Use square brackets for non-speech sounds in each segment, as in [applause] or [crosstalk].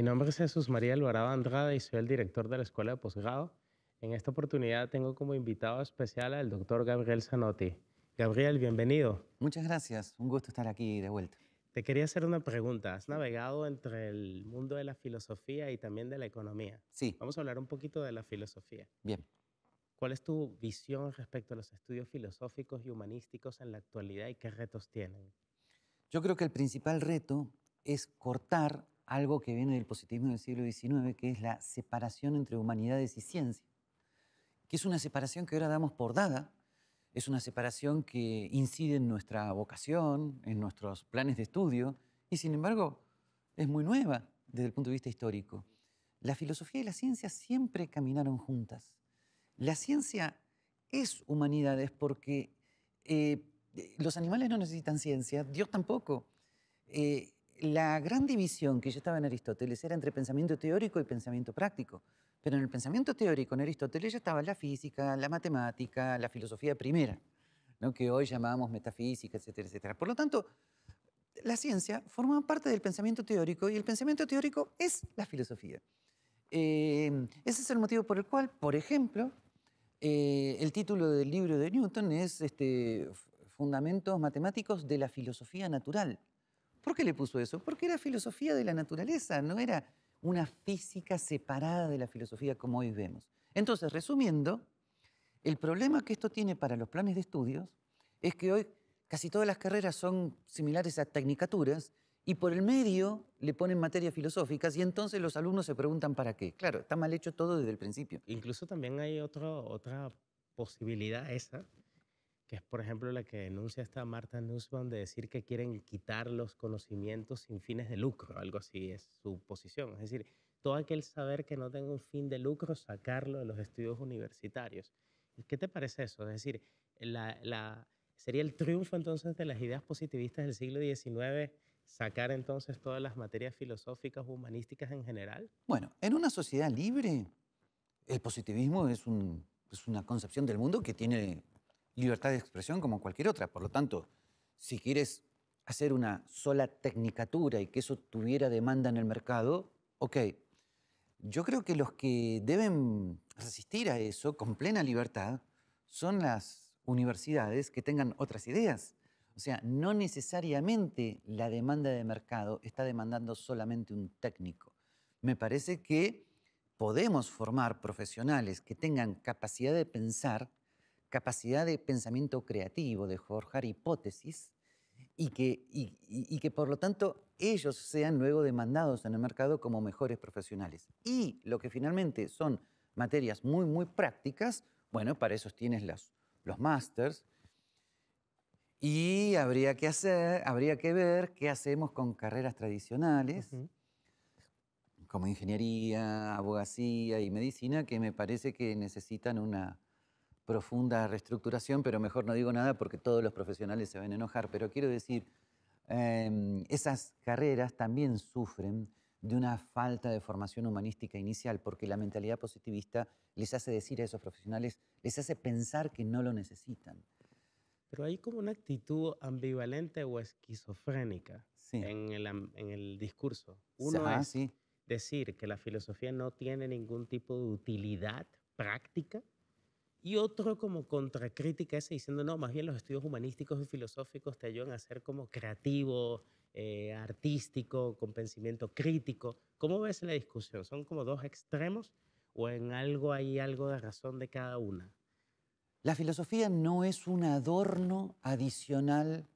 Mi nombre es Jesús María Alvarado Andrada y soy el director de la Escuela de Posgrado. En esta oportunidad tengo como invitado especial al doctor Gabriel Zanotti. Gabriel, bienvenido. Muchas gracias, un gusto estar aquí de vuelta. Te quería hacer una pregunta. Has navegado entre el mundo de la filosofía y también de la economía. Sí. Vamos a hablar un poquito de la filosofía. Bien. ¿Cuál es tu visión respecto a los estudios filosóficos y humanísticos en la actualidad y qué retos tienen? Yo creo que el principal reto es cortar algo que viene del positivismo del siglo XIX, que es la separación entre humanidades y ciencia, que es una separación que ahora damos por dada, es una separación que incide en nuestra vocación, en nuestros planes de estudio, y sin embargo es muy nueva desde el punto de vista histórico. La filosofía y la ciencia siempre caminaron juntas. La ciencia es humanidades porque eh, los animales no necesitan ciencia, Dios tampoco. Eh, la gran división que ya estaba en Aristóteles era entre pensamiento teórico y pensamiento práctico. Pero en el pensamiento teórico, en Aristóteles, ya estaba la física, la matemática, la filosofía primera, ¿no? que hoy llamamos metafísica, etcétera, etcétera. Por lo tanto, la ciencia forma parte del pensamiento teórico y el pensamiento teórico es la filosofía. Eh, ese es el motivo por el cual, por ejemplo, eh, el título del libro de Newton es este, Fundamentos Matemáticos de la Filosofía Natural ¿Por qué le puso eso? Porque era filosofía de la naturaleza, no era una física separada de la filosofía como hoy vemos. Entonces, resumiendo, el problema que esto tiene para los planes de estudios es que hoy casi todas las carreras son similares a tecnicaturas y por el medio le ponen materias filosóficas y entonces los alumnos se preguntan para qué. Claro, está mal hecho todo desde el principio. Incluso también hay otra posibilidad esa que es por ejemplo la que denuncia esta Marta Nussbaum de decir que quieren quitar los conocimientos sin fines de lucro, algo así es su posición. Es decir, todo aquel saber que no tenga un fin de lucro, sacarlo de los estudios universitarios. ¿Qué te parece eso? Es decir, la, la, sería el triunfo entonces de las ideas positivistas del siglo XIX sacar entonces todas las materias filosóficas, humanísticas en general? Bueno, en una sociedad libre, el positivismo es, un, es una concepción del mundo que tiene libertad de expresión como cualquier otra. Por lo tanto, si quieres hacer una sola tecnicatura y que eso tuviera demanda en el mercado, ok. Yo creo que los que deben resistir a eso con plena libertad son las universidades que tengan otras ideas. O sea, no necesariamente la demanda de mercado está demandando solamente un técnico. Me parece que podemos formar profesionales que tengan capacidad de pensar capacidad de pensamiento creativo, de forjar hipótesis, y que, y, que por lo tanto ellos sean luego demandados en el mercado como mejores profesionales. Y lo que finalmente son materias muy, muy prácticas, bueno, para eso tienes los, los másters. Y habría que, hacer, habría que ver qué hacemos con carreras tradicionales, como ingeniería, abogacía y medicina, que me parece que necesitan una, profunda reestructuración, pero mejor no digo nada porque todos los profesionales se van a enojar. Pero quiero decir, em, esas carreras también sufren de una falta de formación humanística inicial, porque la mentalidad positivista les hace decir a esos profesionales, les hace pensar que no lo necesitan. Pero hay como una actitud ambivalente o esquizofrénica en, el, en, el, discurso. Uno Ajá, es decir que la filosofía no tiene ningún tipo de utilidad práctica, y otro como contracrítica ese diciendo, no, más bien los estudios humanísticos y filosóficos te ayudan a ser como creativo, eh, artístico, con pensamiento crítico. ¿Cómo ves la discusión? ¿Son como dos extremos o en algo hay algo de razón de cada una? La filosofía no es un adorno adicional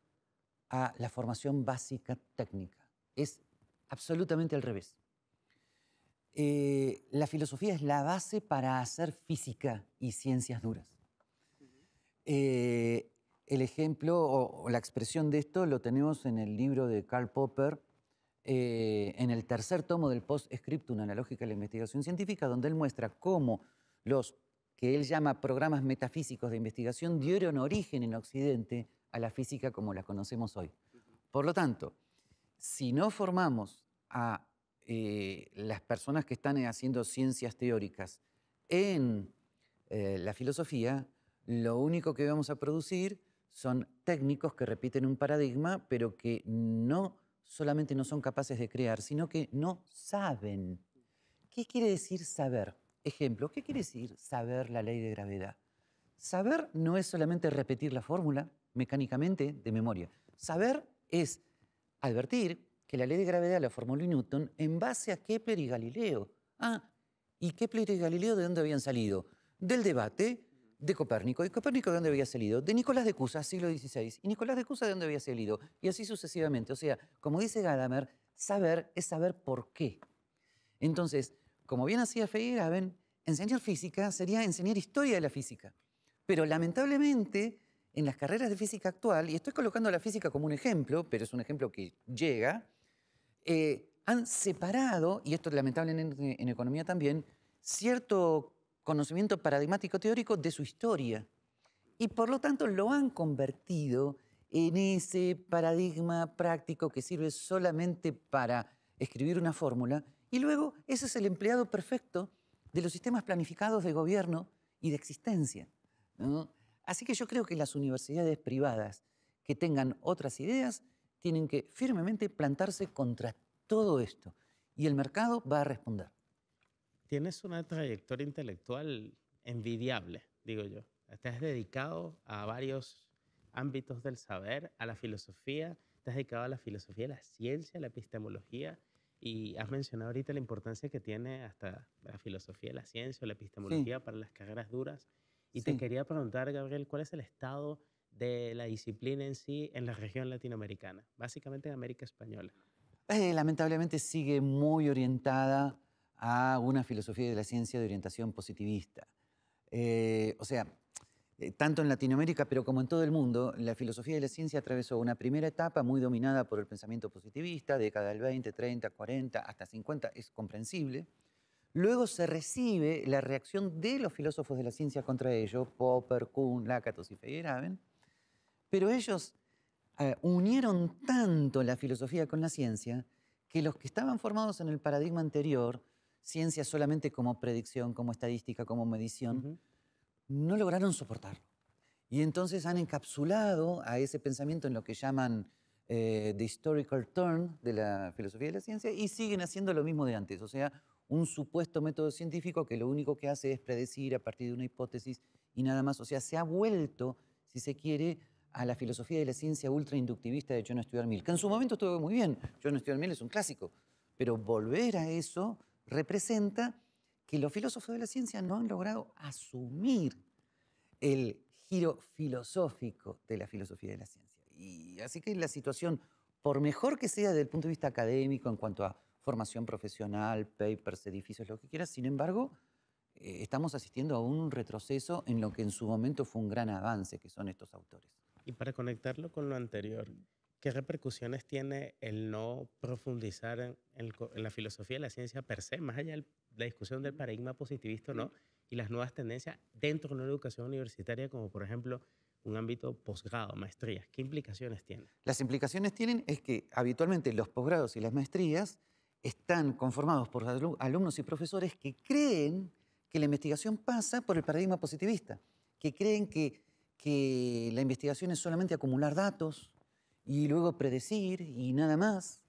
a la formación básica técnica. Es absolutamente al revés. Eh, la filosofía es la base para hacer física y ciencias duras. Eh, el ejemplo o, la expresión de esto lo tenemos en el libro de Karl Popper, eh, en el tercer tomo del Post-Scriptum, Analógica de la Investigación Científica, donde él muestra cómo los que él llama programas metafísicos de investigación dieron origen en Occidente a la física como la conocemos hoy. Por lo tanto, si no formamos a eh, las personas que están eh, haciendo ciencias teóricas en eh, la filosofía, lo único que vamos a producir son técnicos que repiten un paradigma, pero que no solamente no son capaces de crear, sino que no saben. ¿Qué quiere decir saber? Ejemplo, ¿qué quiere decir saber la ley de gravedad? Saber no es solamente repetir la fórmula mecánicamente de memoria. Saber es advertir, que la ley de gravedad la formuló Newton en base a Kepler y Galileo. Ah, ¿y Kepler y Galileo de dónde habían salido? Del debate de Copérnico. ¿Y Copérnico de dónde había salido? De Nicolás de Cusa, siglo XVI. ¿Y Nicolás de Cusa de dónde había salido? Y así sucesivamente. O sea, como dice Gadamer, saber es saber por qué. Entonces, como bien hacía Feyerabend, enseñar física sería enseñar historia de la física. Pero lamentablemente, en las carreras de física actual, y estoy colocando la física como un ejemplo, pero es un ejemplo que llega, eh, han separado, y esto es lamentablemente en economía también, cierto conocimiento paradigmático teórico de su historia. Y por lo tanto lo han convertido en ese paradigma práctico que sirve solamente para escribir una fórmula. Y luego ese es el empleado perfecto de los sistemas planificados de gobierno y de existencia. Así que yo creo que las universidades privadas que tengan otras ideas tienen que firmemente plantarse contra todo esto y el mercado va a responder. Tienes una trayectoria intelectual envidiable, digo yo. Estás dedicado a varios ámbitos del saber, a la filosofía, estás dedicado a la filosofía, a la ciencia, a la epistemología, y has mencionado ahorita la importancia que tiene hasta la filosofía, la ciencia la epistemología para las carreras duras. Y te quería preguntar, Gabriel, ¿cuál es el estado de la disciplina en sí en la región latinoamericana, básicamente en América Española? Eh, lamentablemente sigue muy orientada a una filosofía de la ciencia de orientación positivista. Eh, o sea, eh, tanto en Latinoamérica, pero como en todo el mundo, la filosofía de la ciencia atravesó una primera etapa muy dominada por el pensamiento positivista, década del 20, 30, 40, hasta 50, es comprensible. Luego se recibe la reacción de los filósofos de la ciencia contra ello, Popper, Kuhn, Lakatos y Feyerabend, pero ellos eh, unieron tanto la filosofía con la ciencia que los que estaban formados en el paradigma anterior, ciencia solamente como predicción, como estadística, como medición, no lograron soportarlo. Y entonces han encapsulado a ese pensamiento en lo que llaman eh, The Historical Turn de la filosofía de la ciencia y siguen haciendo lo mismo de antes, o sea, un supuesto método científico que lo único que hace es predecir a partir de una hipótesis y nada más, o sea, se ha vuelto, si se quiere, a la filosofía de la ciencia ultrainductivista de John Stuart Mill, que en su momento estuvo muy bien. John Stuart Mill es un clásico. Pero volver a eso representa que los filósofos de la ciencia no han logrado asumir el giro filosófico de la filosofía de la ciencia. Y así que la situación, por mejor que sea desde el punto de vista académico, en cuanto a formación profesional, papers, edificios, lo que quieras, sin embargo, eh, estamos asistiendo a un retroceso en lo que en su momento fue un gran avance, que son estos autores. Y para conectarlo con lo anterior, ¿qué repercusiones tiene el no profundizar en, la filosofía de la ciencia per se, más allá de la discusión del paradigma positivista o no, y las nuevas tendencias dentro de una educación universitaria, como por ejemplo un ámbito posgrado, maestrías? ¿Qué implicaciones tiene? Las implicaciones tienen es que habitualmente los posgrados y las maestrías están conformados por alumnos y profesores que creen que la investigación pasa por el paradigma positivista, que creen que que la investigación es solamente acumular datos y luego predecir y nada más.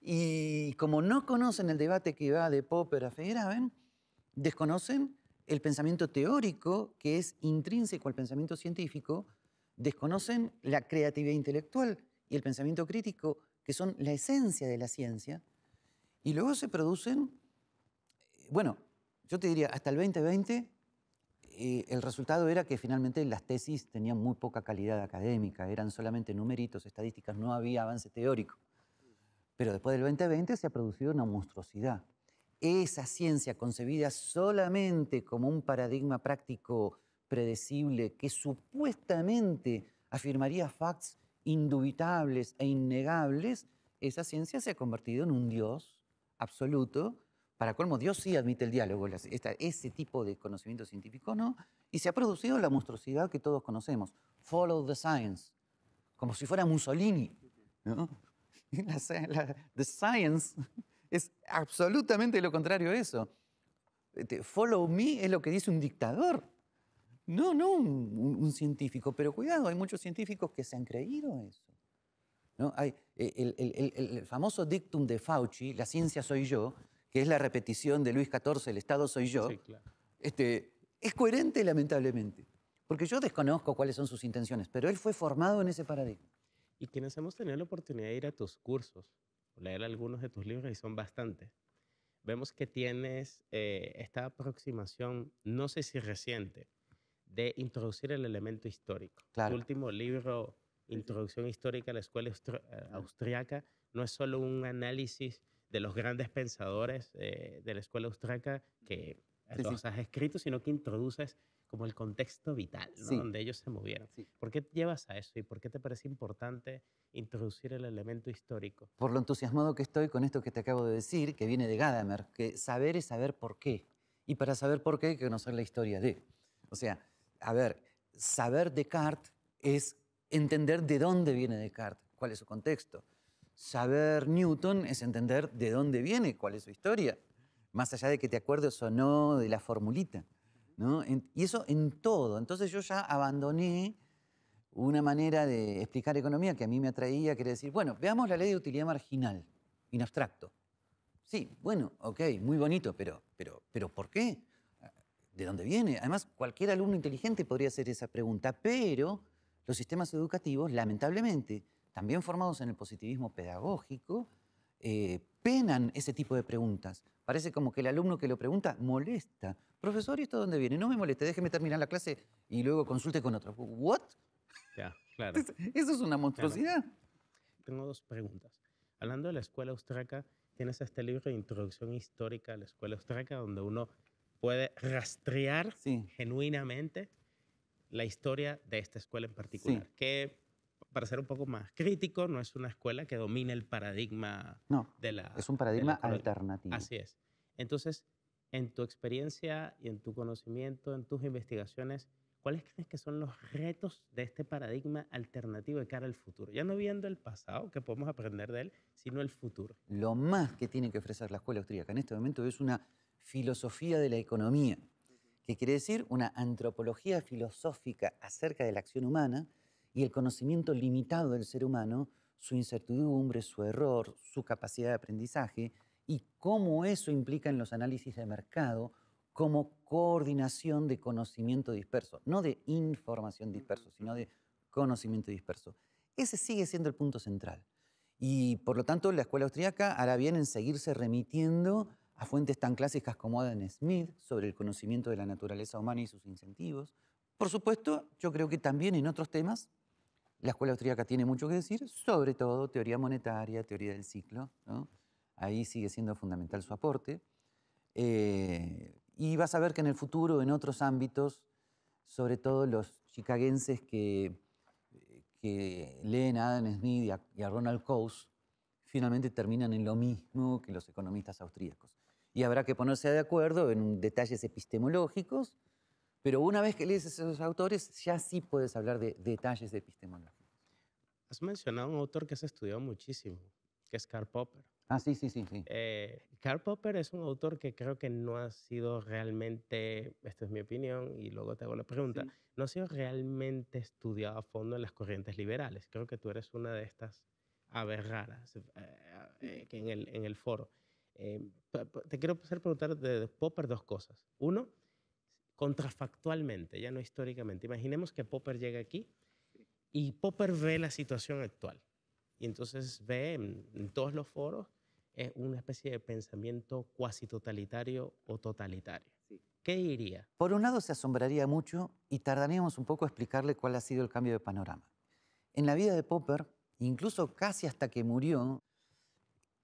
Y como no conocen el debate que va de Popper a Feyerabend, desconocen el pensamiento teórico que es intrínseco al pensamiento científico, desconocen la creatividad intelectual y el pensamiento crítico, que son la esencia de la ciencia, y luego se producen, eh, bueno, yo te diría, hasta el 2020 eh, el resultado era que finalmente las tesis tenían muy poca calidad académica, eran solamente numeritos, estadísticas, no había avance teórico. Pero después del 2020 se ha producido una monstruosidad. Esa ciencia concebida solamente como un paradigma práctico predecible que supuestamente afirmaría facts indubitables e innegables, esa ciencia se ha convertido en un dios absoluto para colmo, Dios sí admite el diálogo, ese tipo de conocimiento científico no, y se ha producido la monstruosidad que todos conocemos, follow the science, como si fuera Mussolini. ¿no? [laughs] the science es absolutamente lo contrario a eso. Este, follow me es lo que dice un dictador, no, no un, científico. Pero cuidado, hay muchos científicos que se han creído eso. ¿no? Hay eh, el, el, famoso dictum de Fauci, la ciencia soy yo, que es la repetición de Luis XIV, el Estado soy yo, este, es coherente lamentablemente. Porque yo desconozco cuáles son sus intenciones, pero él fue formado en ese paradigma. Y quienes hemos tenido la oportunidad de ir a tus cursos, leer algunos de tus libros, y son bastantes, vemos que tienes eh, esta aproximación, no sé si reciente, de introducir el elemento histórico. Tu último libro, Introducción Histórica a la Escuela eh, Austriaca, no es solo un análisis de los grandes pensadores eh, de la escuela austriaca que nos los has escrito, sino que introduces como el contexto vital donde ellos se movieron. ¿Por qué llevas a eso y por qué te parece importante introducir el elemento histórico? Por lo entusiasmado que estoy con esto que te acabo de decir, que viene de Gadamer, que saber es saber por qué. Y para saber por qué hay que conocer la historia de. O sea, a ver, saber Descartes es entender de dónde viene Descartes, cuál es su contexto saber Newton es entender de dónde viene, cuál es su historia, más allá de que te acuerdes o no de la formulita. y eso en todo. Entonces yo ya abandoné una manera de explicar economía que a mí me atraía, que era decir, bueno, veamos la ley de utilidad marginal, in abstracto. Sí, bueno, ok, muy bonito, pero, pero ¿por qué? ¿De dónde viene? Además, cualquier alumno inteligente podría hacer esa pregunta, pero los sistemas educativos, lamentablemente, también formados en el positivismo pedagógico, eh, penan ese tipo de preguntas. Parece como que el alumno que lo pregunta molesta. Profesor, ¿y esto dónde viene? No me moleste, déjeme terminar la clase y luego consulte con otro. ¿What? Ya, claro. Eso es una monstruosidad. Tengo dos preguntas. Hablando de la escuela austraca, tienes este libro de introducción histórica a la escuela austraca, donde uno puede rastrear genuinamente la historia de esta escuela en particular. Sí. ¿Qué para ser un poco más crítico, no es una escuela que domina el paradigma no, de la... Es un paradigma alternativo. Así es. Entonces, en tu experiencia y en tu conocimiento, en tus investigaciones, ¿cuáles crees que son los retos de este paradigma alternativo de cara al futuro? Ya no viendo el pasado, que podemos aprender de él, sino el futuro. Lo más que tiene que ofrecer la escuela austríaca en este momento es una filosofía de la economía, que quiere decir una antropología filosófica acerca de la acción humana, y el conocimiento limitado del ser humano, su incertidumbre, su error, su capacidad de aprendizaje y cómo eso implica en los análisis de mercado como coordinación de conocimiento disperso, no de información disperso, sino de conocimiento disperso. Ese sigue siendo el punto central. Y por lo tanto, la escuela austríaca hará bien en seguirse remitiendo a fuentes tan clásicas como Adam Smith sobre el conocimiento de la naturaleza humana y sus incentivos. Por supuesto, yo creo que también en otros temas la escuela austríaca tiene mucho que decir, sobre todo teoría monetaria, teoría del ciclo. Ahí sigue siendo fundamental su aporte. Eh, y vas a ver que en el futuro, en otros ámbitos, sobre todo los chicagenses que, leen a Adam Smith y a, y a Ronald Coase, finalmente terminan en lo mismo que los economistas austríacos. Y habrá que ponerse de acuerdo en detalles epistemológicos pero una vez que lees esos autores, ya sí puedes hablar de detalles de epistemología. Has mencionado un autor que se estudiado muchísimo, que es Karl Popper. Ah, sí, sí, sí. sí. Eh, Karl Popper es un autor que creo que no ha sido realmente, esta es mi opinión y luego te hago la pregunta, no ha sido realmente estudiado a fondo en las corrientes liberales. Creo que tú eres una de estas aves raras eh, eh, en, el, en el foro. te quiero hacer preguntar de Popper dos cosas. Uno, contrafactualmente, ya no históricamente. Imaginemos que Popper llega aquí y Popper ve la situación actual. Y entonces ve en, todos los foros es eh, una especie de pensamiento cuasi totalitario o totalitario. ¿Qué diría? Por un lado se asombraría mucho y tardaríamos un poco a explicarle cuál ha sido el cambio de panorama. En la vida de Popper, incluso casi hasta que murió,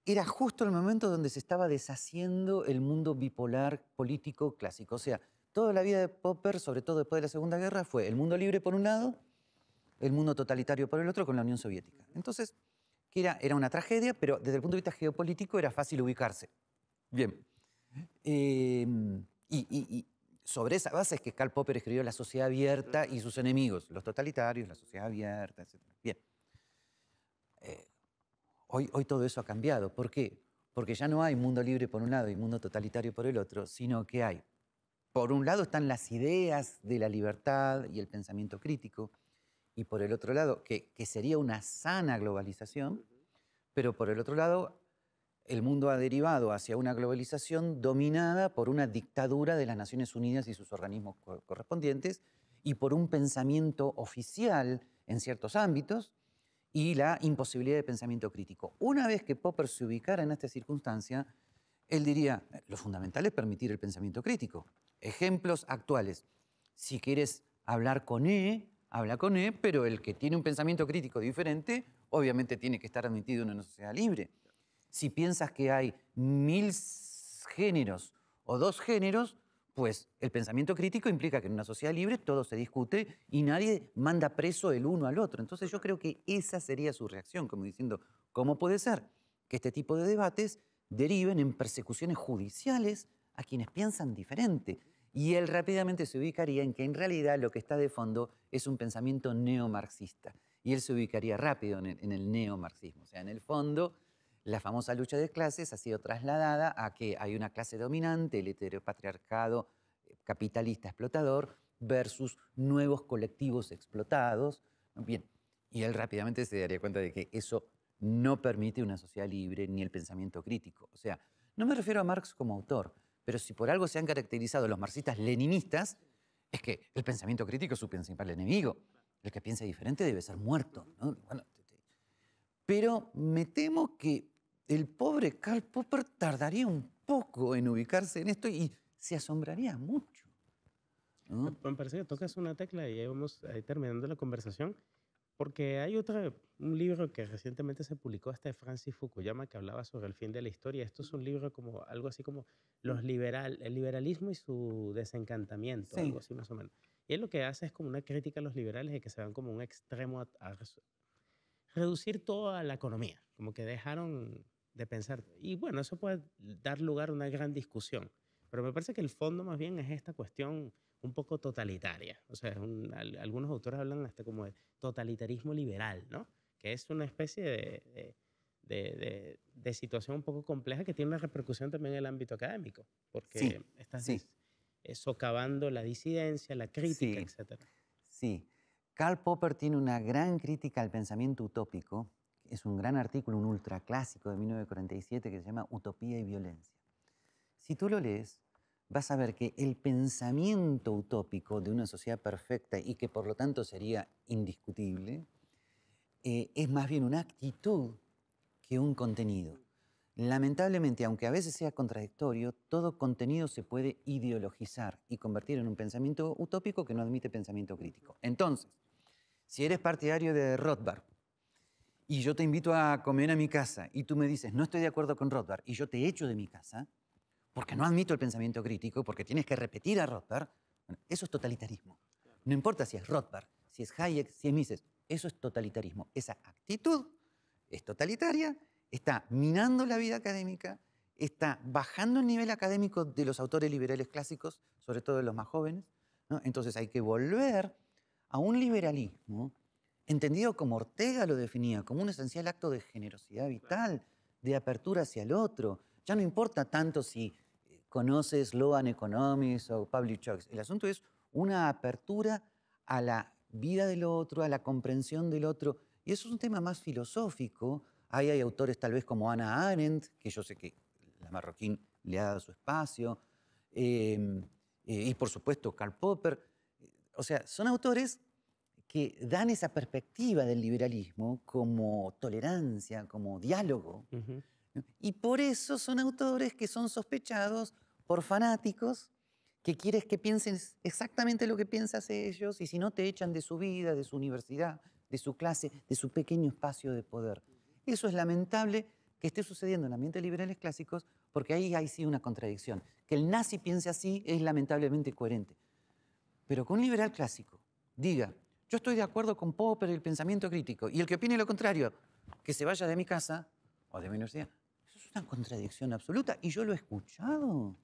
era justo el momento donde se estaba deshaciendo el mundo bipolar político clásico. O sea, toda la vida de Popper, sobre todo después de la Segunda Guerra, fue el mundo libre por un lado, el mundo totalitario por el otro, con la Unión Soviética. Entonces, que era, era una tragedia, pero desde el punto de vista geopolítico era fácil ubicarse. Bien. Em, y, sobre esa base es que Karl Popper escribió La sociedad abierta y sus enemigos, los totalitarios, la sociedad abierta, etc. Bien. Eh, hoy, hoy todo eso ha cambiado. ¿Por qué? Porque ya no hay mundo libre por un lado y mundo totalitario por el otro, sino que hay por un lado están las ideas de la libertad y el pensamiento crítico, y por el otro lado, que, sería una sana globalización, pero por el otro lado, el mundo ha derivado hacia una globalización dominada por una dictadura de las Naciones Unidas y sus organismos correspondientes, y por un pensamiento oficial en ciertos ámbitos, y la imposibilidad de pensamiento crítico. Una vez que Popper se ubicara en esta circunstancia, él diría, lo fundamental es permitir el pensamiento crítico. Ejemplos actuales. Si quieres hablar con E, habla con E, pero el que tiene un pensamiento crítico diferente, obviamente tiene que estar admitido en una sociedad libre. Si piensas que hay mil géneros o dos géneros, pues el pensamiento crítico implica que en una sociedad libre todo se discute y nadie manda preso el uno al otro. Entonces yo creo que esa sería su reacción, como diciendo, ¿cómo puede ser que este tipo de debates deriven en persecuciones judiciales a quienes piensan diferente. Y él rápidamente se ubicaría en que en realidad lo que está de fondo es un pensamiento neomarxista. Y él se ubicaría rápido en el, neomarxismo. O sea, en el fondo, la famosa lucha de clases ha sido trasladada a que hay una clase dominante, el heteropatriarcado eh, capitalista explotador, versus nuevos colectivos explotados. Bien, y él rápidamente se daría cuenta de que eso no permite una sociedad libre ni el pensamiento crítico. O sea, no me refiero a Marx como autor, pero si por algo se han caracterizado los marxistas leninistas, es que el pensamiento crítico es su principal enemigo. El que piensa diferente debe ser muerto. ¿no? pero me temo que el pobre Karl Popper tardaría un poco en ubicarse en esto y se asombraría mucho. Me parece que tocas una tecla y ahí vamos terminando la conversación. Porque hay otro, un libro que recientemente se publicó, este de Francis Fukuyama, que hablaba sobre el fin de la historia. Esto es un libro como algo así como los liberal, el liberalismo y su desencantamiento, algo así más o menos. Y él lo que hace es como una crítica a los liberales de que se van como un extremo a reducir toda la economía, como que dejaron de pensar. Y bueno, eso puede dar lugar a una gran discusión. Pero me parece que el fondo más bien es esta cuestión un poco totalitaria. O sea, algunos autores hablan hasta como de totalitarismo liberal, ¿no? Que es una especie de, situación un poco compleja que tiene una repercusión también en el ámbito académico, porque está estás eh, socavando la disidencia, la crítica, etc. Sí. Karl Popper tiene una gran crítica al pensamiento utópico. Es un gran artículo, un ultraclásico de 1947 que se llama Utopía y Violencia. Si tú lo lees, vas a ver que el pensamiento utópico de una sociedad perfecta y que por lo tanto sería indiscutible, eh, es más bien una actitud que un contenido. Lamentablemente, aunque a veces sea contradictorio, todo contenido se puede ideologizar y convertir en un pensamiento utópico que no admite pensamiento crítico. Entonces, si eres partidario de Rothbard y yo te invito a comer a mi casa y tú me dices, no estoy de acuerdo con Rothbard y yo te echo de mi casa, porque no admito el pensamiento crítico, porque tienes que repetir a Rothbard, eso es totalitarismo. No importa si es Rothbard, si es Hayek, si es Mises, eso es totalitarismo. Esa actitud es totalitaria, está minando la vida académica, está bajando el nivel académico de los autores liberales clásicos, sobre todo de los más jóvenes. Entonces hay que volver a un liberalismo entendido como Ortega lo definía, como un esencial acto de generosidad vital, de apertura hacia el otro. Ya no importa tanto si conoce Sloan Economics o Public Choice. El asunto es una apertura a la vida del otro, a la comprensión del otro. Y eso es un tema más filosófico. Ahí hay autores tal vez como Ana Arendt, que yo sé que la marroquín le ha dado su espacio, em, eh, y por supuesto Karl Popper. O sea, son autores que dan esa perspectiva del liberalismo como tolerancia, como diálogo, y por eso son autores que son sospechados por fanáticos que quieres que piensen exactamente lo que piensas ellos y si no te echan de su vida, de su universidad, de su clase, de su pequeño espacio de poder. Eso es lamentable que esté sucediendo en ambientes liberales clásicos porque ahí hay sí una contradicción. Que el nazi piense así es lamentablemente coherente. Pero que un liberal clásico diga, yo estoy de acuerdo con Popper y el pensamiento crítico, y el que opine lo contrario, que se vaya de mi casa o de mi universidad contradicción absoluta. Y yo lo he escuchado,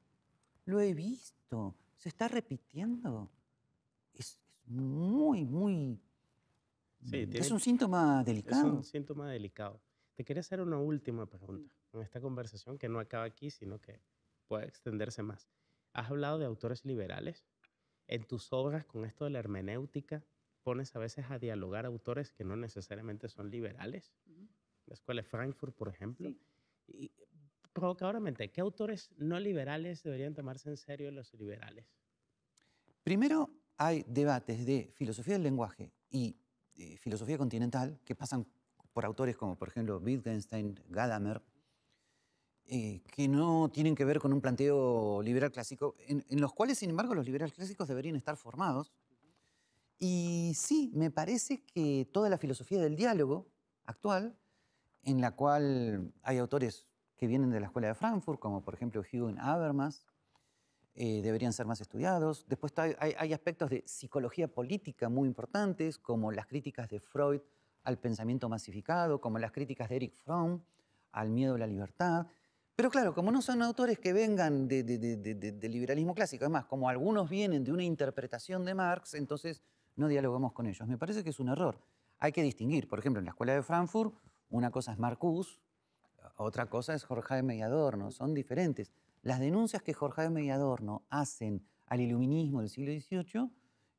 lo he visto, se está repitiendo. Es, muy, muy... es un síntoma delicado. Es un síntoma delicado. Te quería hacer una última pregunta en esta conversación que no acaba aquí, sino que puede extenderse más. Has hablado de autores liberales. En tus obras, con esto de la hermenéutica, pones a veces a dialogar autores que no necesariamente son liberales. La Escuela de Frankfurt, por ejemplo. ¿qué autores no liberales deberían tomarse en serio los liberales? Primero, hay debates de filosofía del lenguaje y eh, filosofía continental que pasan por autores como, por ejemplo, Wittgenstein, Gadamer, eh, que no tienen que ver con un planteo liberal clásico, en los cuales, sin embargo, los liberales clásicos deberían estar formados. Y sí, me parece que toda la filosofía del diálogo actual, en la cual hay autores que vienen de la Escuela de Frankfurt, como por ejemplo Hugo Habermas, eh, deberían ser más estudiados. Después hay, aspectos de psicología política muy importantes, como las críticas de Freud al pensamiento masificado, como las críticas de Eric Fromm al miedo a la libertad. Pero claro, como no son autores que vengan del de, liberalismo clásico, además, como algunos vienen de una interpretación de Marx, entonces no dialogamos con ellos. Me parece que es un error. Hay que distinguir, por ejemplo, en la Escuela de Frankfurt, una cosa es Marcuse, otra cosa es Jorge de y son diferentes. Las denuncias que Jorge de y hacen al iluminismo del siglo XVIII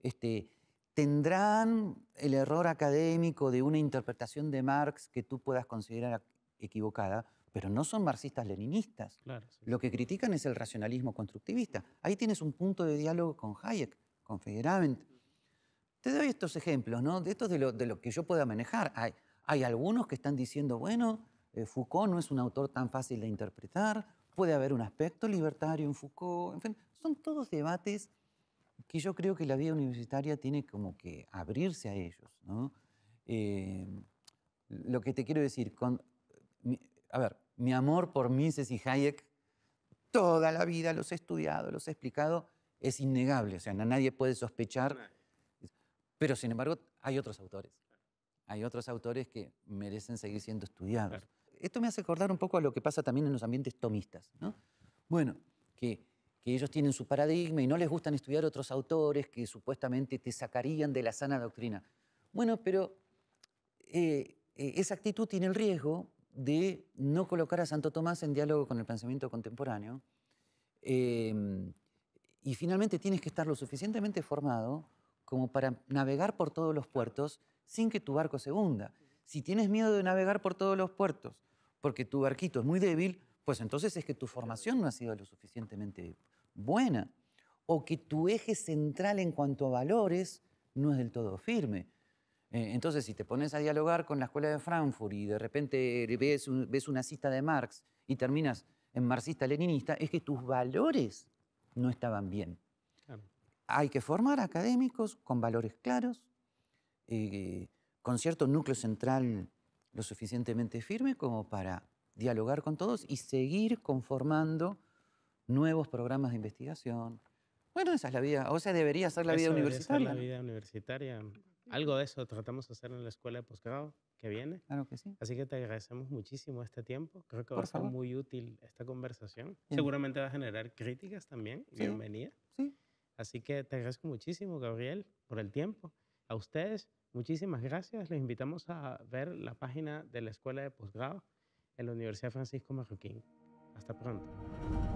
este, tendrán el error académico de una interpretación de Marx que tú puedas considerar equivocada, pero no son marxistas-leninistas. Lo que critican es el racionalismo constructivista. Ahí tienes un punto de diálogo con Hayek, con Feyerabend. Te doy estos ejemplos, ¿no? De estos lo, que yo pueda manejar. Hay, hay algunos que están diciendo, bueno, eh, Foucault no es un autor tan fácil de interpretar, puede haber un aspecto libertario en Foucault, en fin, son todos debates que yo creo que la vida universitaria tiene como que abrirse a ellos. Eh, lo que te quiero decir, con, a ver, mi amor por Mises y Hayek, toda la vida los he estudiado, los he explicado, es innegable, o sea, nadie puede sospechar, pero sin embargo hay otros autores, hay otros autores que merecen seguir siendo estudiados esto me hace acordar un poco a lo que pasa también en los ambientes tomistas, ¿no? Bueno, que, ellos tienen su paradigma y no les gustan estudiar otros autores que supuestamente te sacarían de la sana doctrina. Bueno, pero eh, eh, esa actitud tiene el riesgo de no colocar a Santo Tomás en diálogo con el pensamiento contemporáneo. Eh, y finalmente tienes que estar lo suficientemente formado como para navegar por todos los puertos sin que tu barco se hunda. Si tienes miedo de navegar por todos los puertos porque tu barquito es muy débil, pues entonces es que tu formación no ha sido lo suficientemente buena o que tu eje central en cuanto a valores no es del todo firme. Eh, entonces, si te pones a dialogar con la escuela de Frankfurt y de repente ves, ves una cita de Marx y terminas en marxista-leninista, es que tus valores no estaban bien. Hay que formar académicos con valores claros, eh, con cierto núcleo central lo suficientemente firme como para dialogar con todos y seguir conformando nuevos programas de investigación. Bueno, esa es la vida, o sea, debería ser la vida universitaria. Ser la vida universitaria. Algo de eso tratamos de hacer en la escuela de posgrado que viene. Claro que sí. Así que te agradecemos muchísimo este tiempo. Creo que va a ser muy útil esta conversación. Seguramente va a generar críticas también. Bienvenida. Sí. Así que te agradezco muchísimo, Gabriel, por el tiempo. A ustedes, Muchísimas gracias. Les invitamos a ver la página de la Escuela de Posgrado en la Universidad Francisco Marroquín. Hasta pronto.